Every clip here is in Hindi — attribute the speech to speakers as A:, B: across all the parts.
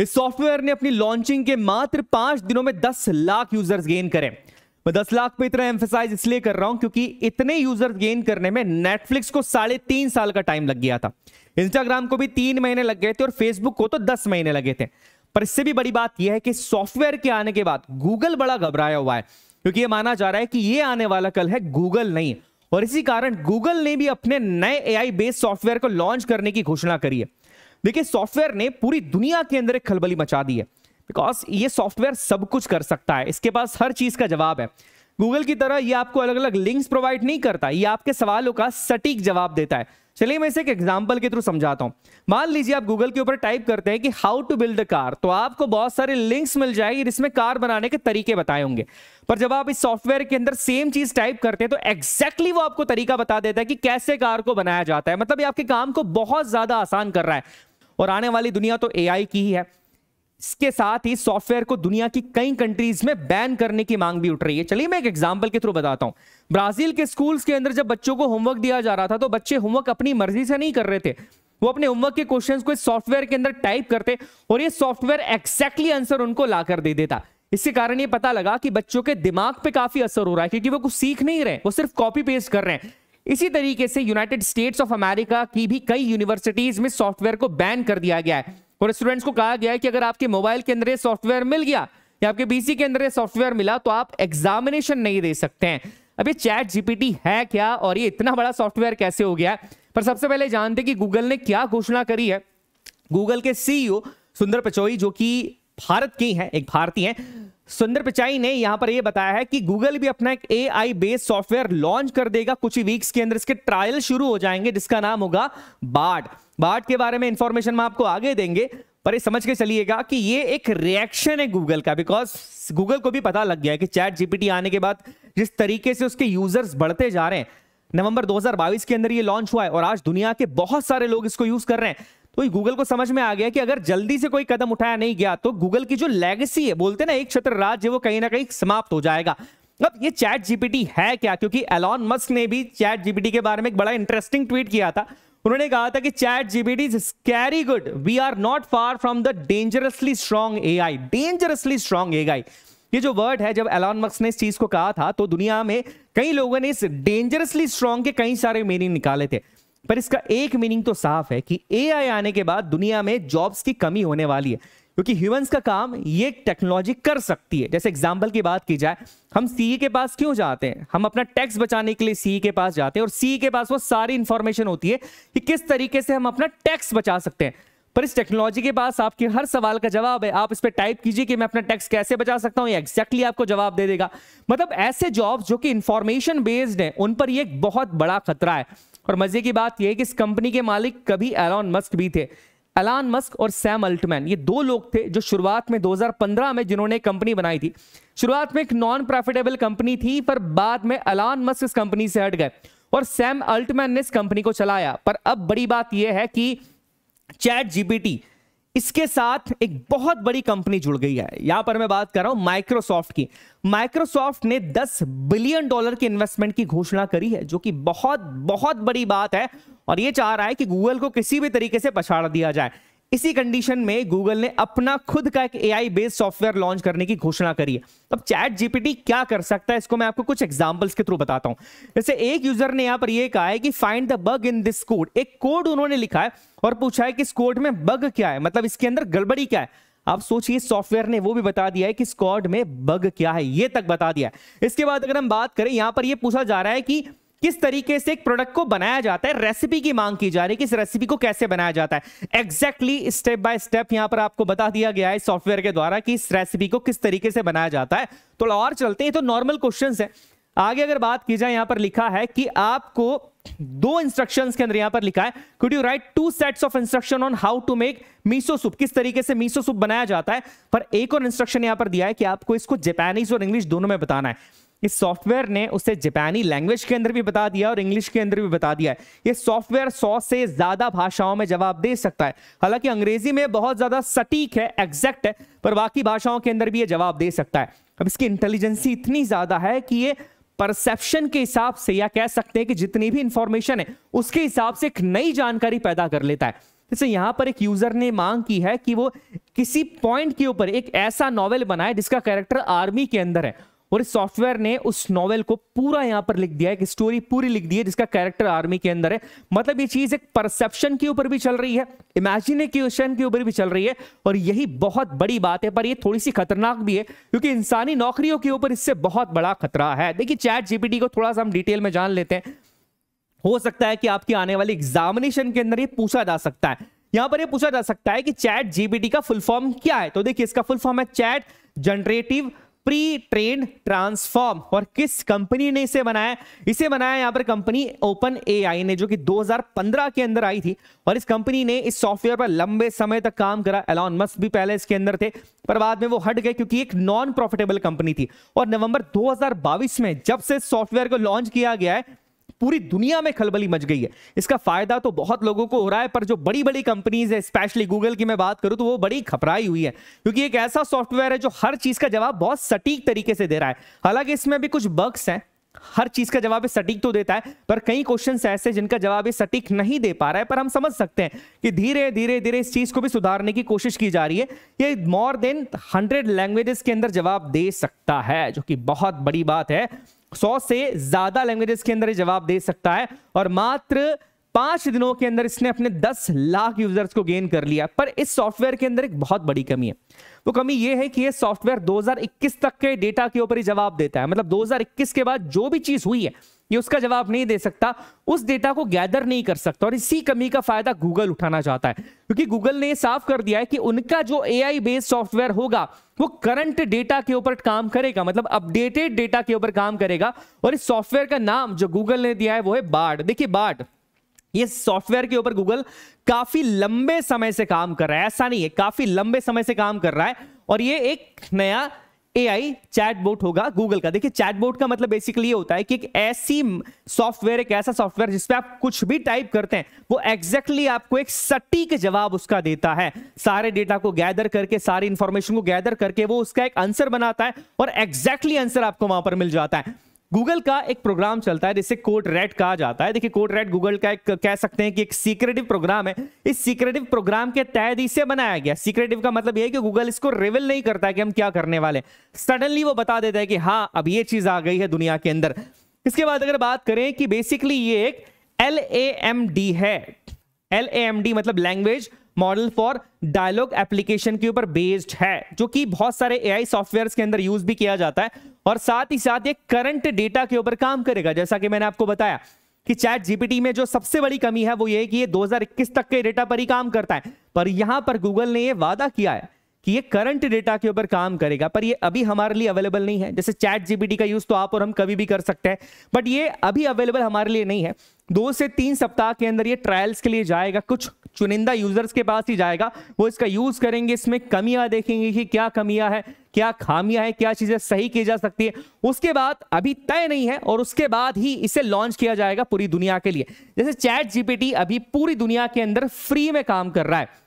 A: इस सॉफ्टवेयर ने अपनी लॉन्चिंग के मात्र पांच दिनों में दस लाख यूजर्स गेन करें मैं दस लाख पे इतना एम्फेसाइज इसलिए कर रहा हूं क्योंकि इतने यूजर्स गेन करने में नेटफ्लिक्स को साढ़े तीन साल का टाइम लग गया था इंस्टाग्राम को भी तीन महीने लग गए थे और फेसबुक को तो दस महीने लगे थे पर इससे भी बड़ी बात यह है कि सॉफ्टवेयर के आने के बाद गूगल बड़ा घबराया हुआ है क्योंकि यह माना जा रहा है कि ये आने वाला कल है गूगल नहीं और इसी कारण गूगल ने भी अपने नए आई बेस्ड सॉफ्टवेयर को लॉन्च करने की घोषणा करी है देखिए सॉफ्टवेयर ने पूरी दुनिया के अंदर एक खलबली मचा दी है बिकॉज ये सॉफ्टवेयर सब कुछ कर सकता है इसके पास हर चीज का जवाब है गूगल की तरह ये आपको अलग अलग लिंक्स प्रोवाइड नहीं करता ये आपके सवालों का सटीक जवाब देता है चलिए मैं इसे एक एग्जाम्पल के थ्रू समझाता हूं मान लीजिए आप गूगल के ऊपर टाइप करते हैं कि how to build a car तो आपको बहुत सारे लिंक्स मिल जाएगी जिसमें कार बनाने के तरीके बताए होंगे पर जब आप इस सॉफ्टवेयर के अंदर सेम चीज टाइप करते हैं तो एग्जैक्टली exactly वो आपको तरीका बता देता है कि कैसे कार को बनाया जाता है मतलब ये आपके काम को बहुत ज्यादा आसान कर रहा है और आने वाली दुनिया तो एआई की ही है इसके साथ ही सॉफ्टवेयर को दुनिया की कई कंट्रीज में बैन करने की मांग भी उठ रही है चलिए मैं एक एग्जाम्पल के थ्रू बताता हूं ब्राजील के स्कूल्स के अंदर जब बच्चों को होमवर्क दिया जा रहा था तो बच्चे होमवर्क अपनी मर्जी से नहीं कर रहे थे वो अपने होमवर्क के क्वेश्चन को इस सॉफ्टवेयर के अंदर टाइप करते और ये सॉफ्टवेयर एक्जैक्टली आंसर उनको ला दे देता इसके कारण ये पता लगा कि बच्चों के दिमाग पे काफी असर हो रहा है क्योंकि वो कुछ सीख नहीं रहे वो सिर्फ कॉपी पेस्ट कर रहे हैं इसी तरीके से यूनाइटेड स्टेट्स ऑफ अमेरिका की भी कई यूनिवर्सिटीज में सॉफ्टवेयर को बैन कर दिया गया है और स्टूडेंट्स को कहा गया है कि अगर आपके मोबाइल के अंदर ये सॉफ्टवेयर मिल गया या आपके बीसी के अंदर ये सॉफ्टवेयर मिला तो आप एग्जामिनेशन नहीं दे सकते हैं अब ये चैट जीपीटी है क्या और ये इतना बड़ा सॉफ्टवेयर कैसे हो गया पर सबसे पहले जानते कि गूगल ने क्या घोषणा करी है गूगल के सीईओ e सुंदर पचोई जो कि भारत के हैं एक भारतीय हैं सुंदर पिचाई ने यहां पर यह बताया है कि गूगल भी अपना एक A I based software launch कर देगा कुछ ही वीक्स के अंदर इसके ट्रायल शुरू हो जाएंगे जिसका नाम होगा बार्ट बार्ट के बारे में इंफॉर्मेशन मैं आपको आगे देंगे पर ये समझ के चलिएगा कि ये एक रिएक्शन है गूगल का बिकॉज गूगल को भी पता लग गया है कि चैट जीपीटी आने के बाद जिस तरीके से उसके यूजर्स बढ़ते जा रहे हैं नवंबर 2022 के अंदर ये लॉन्च हुआ है और आज दुनिया के बहुत सारे लोग इसको यूज कर रहे हैं तो गूगल को समझ में आ गया कि अगर जल्दी से कोई कदम उठाया नहीं गया तो गूगल की जो लेगेसी है बोलते ना एक क्षेत्र राज्य वो कहीं ना कहीं समाप्त हो जाएगा अब ये चैट जीपीटी है क्या क्योंकि एलॉन मस्क ने भी चैट जीपीटी के बारे में एक बड़ा इंटरेस्टिंग ट्वीट किया था उन्होंने कहा था कि chat GPT is scary good we are not far from the dangerously strong AI dangerously strong AI ये जो वर्ड है जब एलॉन मक्स ने इस चीज को कहा था तो दुनिया में कई लोगों ने इस डेंजरसली स्ट्रांग के कई सारे मीनिंग निकाले थे पर इसका एक मीनिंग तो साफ है कि ए आने के बाद दुनिया में जॉब्स की कमी होने वाली है क्योंकि ह्यूमंस का काम ये टेक्नोलॉजी कर सकती है जैसे एग्जाम्पल की बात की जाए हम सी e के पास क्यों जाते हैं हम अपना टैक्स बचाने के लिए सी e के पास जाते हैं और सी e के पास वो सारी इंफॉर्मेशन होती है कि किस तरीके से हम अपना टैक्स बचा सकते हैं पर इस टेक्नोलॉजी के पास आपके हर सवाल का जवाब है आप इस पर टाइप कीजिए कि मैं अपना टैक्स कैसे बचा सकता हूं ये एक्जैक्टली आपको जवाब दे देगा मतलब ऐसे जॉब्स जो कि इंफॉर्मेशन बेस्ड हैं उन पर ये एक बहुत बड़ा खतरा है और मजे की बात यह है कि इस कंपनी के मालिक कभी एलॉन मस्क भी थे एलान मस्क और सैम अल्टमैन ये दो लोग थे जो शुरुआत में 2015 में जिन्होंने कंपनी बनाई थी शुरुआत में एक नॉन प्रॉफिटेबल कंपनी थी पर बाद में एलान मस्क इस कंपनी से हट गए और सैम अल्टमैन ने इस कंपनी को चलाया पर अब बड़ी बात यह है कि चैट जीपीटी इसके साथ एक बहुत बड़ी कंपनी जुड़ गई है यहां पर मैं बात कर रहा हूं माइक्रोसॉफ्ट की माइक्रोसॉफ्ट ने 10 बिलियन डॉलर की इन्वेस्टमेंट की घोषणा करी है जो कि बहुत बहुत बड़ी बात है और ये चाह रहा है कि गूगल को किसी भी तरीके से पछाड़ दिया जाए इसी कंडीशन में गूगल ने अपना खुद का एक एआई बेस्ड सॉफ्टवेयर लॉन्च करने की घोषणा करी है अब चैट जीपीटी क्या कर सकता है इसको मैं आपको कुछ एग्जांपल्स के थ्रू बताता हूं जैसे एक यूजर ने यहां पर यह कहा है कि find the bug in this code एक कोड उन्होंने लिखा है और पूछा है कि इस कोड में बग क्या है मतलब इसके अंदर गड़बड़ी क्या है आप सोचिए सॉफ्टवेयर ने वो भी बता दिया है कि स्कॉड में बग क्या है ये तक बता दिया है इसके बाद अगर हम बात करें यहां पर ये पूछा जा रहा है कि किस तरीके से एक प्रोडक्ट को बनाया जाता है रेसिपी की मांग की जा रही है कि इस रेसिपी को कैसे बनाया जाता है एग्जैक्टली स्टेप बाय स्टेप यहां पर आपको बता दिया गया है सॉफ्टवेयर के द्वारा कि इस रेसिपी को किस तरीके से बनाया जाता है थोड़ा तो और चलते हैं तो नॉर्मल क्वेश्चन है आगे अगर बात की जाए यहां पर लिखा है कि आपको दो इंस्ट्रक्शन के अंदर यहां पर लिखा है could you write two sets of instruction on how to make miso soup किस तरीके से मीसो सूप बनाया जाता है पर एक और इंस्ट्रक्शन यहां पर दिया है कि आपको इसको जापानीज और इंग्लिश दोनों में बताना है इस सॉफ्टवेयर ने उसे जापानी लैंग्वेज के अंदर भी बता दिया और इंग्लिश के अंदर भी बता दिया है ये सॉफ्टवेयर सौ से ज्यादा भाषाओं में जवाब दे सकता है हालांकि अंग्रेजी में बहुत ज्यादा सटीक है एग्जैक्ट है पर बाकी भाषाओं के अंदर भी ये जवाब दे सकता है अब इसकी इंटेलिजेंसी इतनी ज्यादा है कि ये परसेप्शन के हिसाब से या कह सकते हैं कि जितनी भी इंफॉर्मेशन है उसके हिसाब से एक नई जानकारी पैदा कर लेता है जैसे यहां पर एक यूजर ने मांग की है कि वो किसी पॉइंट के ऊपर एक ऐसा नॉवेल बनाए जिसका कैरेक्टर आर्मी के अंदर है और इस सॉफ्टवेयर ने उस नॉवेल को पूरा यहाँ पर लिख दिया है स्टोरी पूरी लिख दी है जिसका कैरेक्टर आर्मी के अंदर है मतलब ये चीज एक परसेप्शन के ऊपर भी चल रही है इमेजिनेशन के ऊपर भी चल रही है और यही बहुत बड़ी बात है पर ये थोड़ी सी खतरनाक भी है क्योंकि इंसानी नौकरियों के ऊपर इससे बहुत बड़ा खतरा है देखिए चैट जीपीटी को थोड़ा सा हम डिटेल में जान लेते हैं हो सकता है कि आपकी आने वाली एग्जामिनेशन के अंदर ये पूछा जा सकता है यहां पर ये पूछा जा सकता है कि चैट जीपीटी का फुल फॉर्म क्या है तो देखिए इसका फुल फॉर्म है chat generative pre train transform और किस कंपनी ने इसे बनाया इसे बनाया यहां पर कंपनी ओपन एआई ने जो कि 2015 के अंदर आई थी और इस कंपनी ने इस सॉफ्टवेयर पर लंबे समय तक काम करा एलॉन मस्क भी पहले इसके अंदर थे पर बाद में वो हट गए क्योंकि एक नॉन प्रॉफिटेबल कंपनी थी और नवंबर 2022 में जब से सॉफ्टवेयर को लॉन्च किया गया है पूरी दुनिया में खलबली मच गई है इसका फायदा तो बहुत लोगों को हो रहा है पर जो बड़ी बड़ी कंपनीज है स्पेशली गूगल की मैं बात करूं तो वो बड़ी खपराई हुई है क्योंकि एक ऐसा सॉफ्टवेयर है जो हर चीज का जवाब बहुत सटीक तरीके से दे रहा है हालांकि इसमें भी कुछ बग्स हैं हर चीज का जवाब सटीक तो देता है पर कई क्वेश्चन ऐसे जिनका जवाब सटीक नहीं दे पा रहा है पर हम समझ सकते हैं कि धीरे धीरे धीरे इस चीज को भी सुधारने की कोशिश की जा रही है ये मोर देन हंड्रेड लैंग्वेजेस के अंदर जवाब दे सकता है जो कि बहुत बड़ी बात है सौ से ज्यादा लैंग्वेजेस के अंदर ये जवाब दे सकता है और मात्र पांच दिनों के अंदर इसने अपने दस लाख यूजर्स को गेन कर लिया पर इस सॉफ्टवेयर के अंदर एक बहुत बड़ी कमी है वो कमी ये है कि ये सॉफ्टवेयर 2021 तक के डेटा के ऊपर ही जवाब देता है मतलब 2021 के बाद जो भी चीज हुई है ये उसका जवाब नहीं दे सकता उस डेटा को गैदर नहीं कर सकता और इसी कमी का फायदा गूगल उठाना चाहता है क्योंकि गूगल ने साफ कर दिया है कि उनका जो एआई बेस्ड सॉफ्टवेयर होगा वो करंट डेटा के ऊपर काम करेगा मतलब अपडेटेड डेटा के ऊपर काम करेगा और इस सॉफ्टवेयर का नाम जो गूगल ने दिया है वो है बार्ड देखिए बार्ड ये सॉफ्टवेयर के ऊपर गूगल काफी लंबे समय से काम कर रहा है ऐसा नहीं है काफी लंबे समय से काम कर रहा है और ये एक नया एआई चैटबोट होगा गूगल का देखिए चैटबोट का मतलब बेसिकली ये होता है कि एक ऐसी सॉफ्टवेयर एक ऐसा सॉफ्टवेयर जिसपे आप कुछ भी टाइप करते हैं वो एग्जैक्टली exactly आपको एक सटीक जवाब उसका देता है सारे डेटा को गैदर करके सारी इंफॉर्मेशन को गैदर करके वो उसका एक आंसर बनाता है और एग्जैक्टली exactly आंसर आपको वहां पर मिल जाता है गूगल का एक प्रोग्राम चलता है जिसे कोड रेड कहा जाता है देखिए कोड रेड गूगल का एक कह सकते हैं कि एक सीक्रेटिव प्रोग्राम है इस सीक्रेटिव प्रोग्राम के तहत इसे बनाया गया सीक्रेटिव का मतलब यह है कि गूगल इसको रिविल नहीं करता है कि हम क्या करने वाले सडनली वो बता देता है कि हाँ अब ये चीज आ गई है दुनिया के अंदर इसके बाद अगर बात करें कि बेसिकली ये एक एल है एल मतलब language model for dialog application के ऊपर बेस्ड है जो कि बहुत सारे एआई सॉफ्टवेयर्स के अंदर यूज भी किया जाता है और साथ ही साथ ये करंट डेटा के ऊपर काम करेगा जैसा कि मैंने आपको बताया कि चैट जीपीटी में जो सबसे बड़ी कमी है वो ये कि ये 2021 तक के डेटा पर ही काम करता है पर यहां पर गूगल ने ये वादा किया है कि ये करंट डेटा के ऊपर काम करेगा पर ये अभी हमारे लिए अवेलेबल नहीं है जैसे चैट जीपीटी का यूज तो आप और हम कभी भी कर सकते हैं बट ये अभी अवेलेबल हमारे लिए नहीं है दो से तीन सप्ताह के अंदर ये ट्रायल्स के लिए जाएगा कुछ चुनिंदा यूजर्स के पास ही जाएगा वो इसका यूज करेंगे इसमें कमियां देखेंगे कि क्या कमियां है क्या खामियां है क्या चीजें सही की जा सकती है उसके बाद अभी तय नहीं है और उसके बाद ही इसे लॉन्च किया जाएगा पूरी दुनिया के लिए जैसे चैट जीपीटी अभी पूरी दुनिया के अंदर फ्री में काम कर रहा है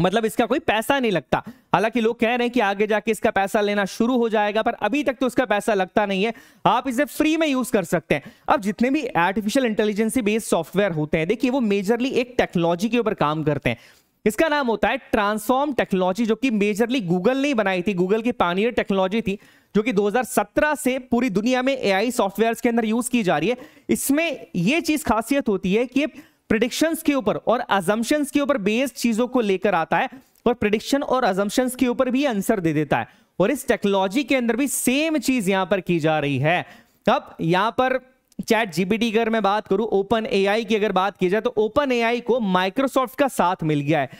A: मतलब इसका कोई पैसा नहीं लगता हालांकि लोग कह रहे हैं कि आगे जाके इसका पैसा लेना शुरू हो जाएगा पर अभी तक तो इसका पैसा लगता नहीं है आप इसे फ्री में यूज कर सकते हैं अब जितने भी आर्टिफिशियल इंटेलिजेंसी बेस्ड सॉफ्टवेयर होते हैं देखिए वो मेजरली एक टेक्नोलॉजी के ऊपर काम करते हैं इसका नाम होता है ट्रांसफॉर्म टेक्नोलॉजी जो कि मेजरली गूगल ने बनाई थी गूगल की पानी टेक्नोलॉजी थी जो कि 2017 से पूरी दुनिया में एआई सॉफ्टवेयर्स के अंदर यूज की जा रही है इसमें यह चीज खासियत होती है कि प्रिडिक्शंस के ऊपर और अजम्पन्स के ऊपर बेस्ड चीजों को लेकर आता है और प्रिडिक्शन और अजम्पन्स के ऊपर भी आंसर दे देता है और इस टेक्नोलॉजी के अंदर भी सेम चीज यहां पर की जा रही है अब यहां पर चैट जीबीटी अगर मैं बात करूं ओपन एआई की अगर बात की जाए तो ओपन एआई को माइक्रोसॉफ्ट का साथ मिल गया है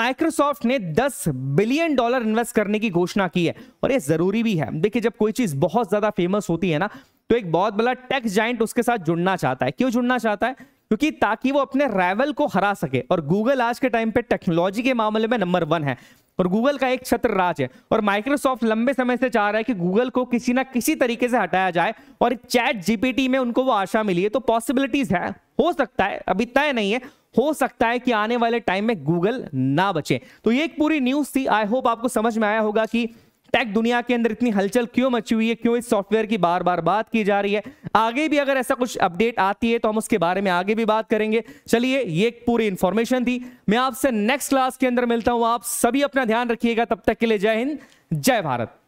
A: माइक्रोसॉफ्ट ने 10 बिलियन डॉलर इन्वेस्ट करने की घोषणा की है और ये जरूरी भी है देखिए जब कोई चीज बहुत ज्यादा फेमस होती है ना तो एक बहुत बड़ा टेक्स जाइंट उसके साथ जुड़ना चाहता है क्यों जुड़ना चाहता है क्योंकि ताकि वो अपने रैवल को हरा सके और गूगल आज के टाइम पे टेक्नोलॉजी के मामले में नंबर वन है और गूगल का एक छत्र राज है और माइक्रोसॉफ्ट लंबे समय से चाह रहा है कि गूगल को किसी ना किसी तरीके से हटाया जाए और चैट जीपीटी में उनको वो आशा मिली है तो पॉसिबिलिटीज है हो सकता है अभी तय नहीं है हो सकता है कि आने वाले टाइम में गूगल ना बचे तो ये एक पूरी न्यूज थी आई होप आपको समझ में आया होगा कि टेक दुनिया के अंदर इतनी हलचल क्यों मची हुई है क्यों इस सॉफ्टवेयर की बार बार बात की जा रही है आगे भी अगर ऐसा कुछ अपडेट आती है तो हम उसके बारे में आगे भी बात करेंगे चलिए ये पूरी इंफॉर्मेशन थी मैं आपसे नेक्स्ट क्लास के अंदर मिलता हूं आप सभी अपना ध्यान रखिएगा तब तक के लिए जय हिंद जय भारत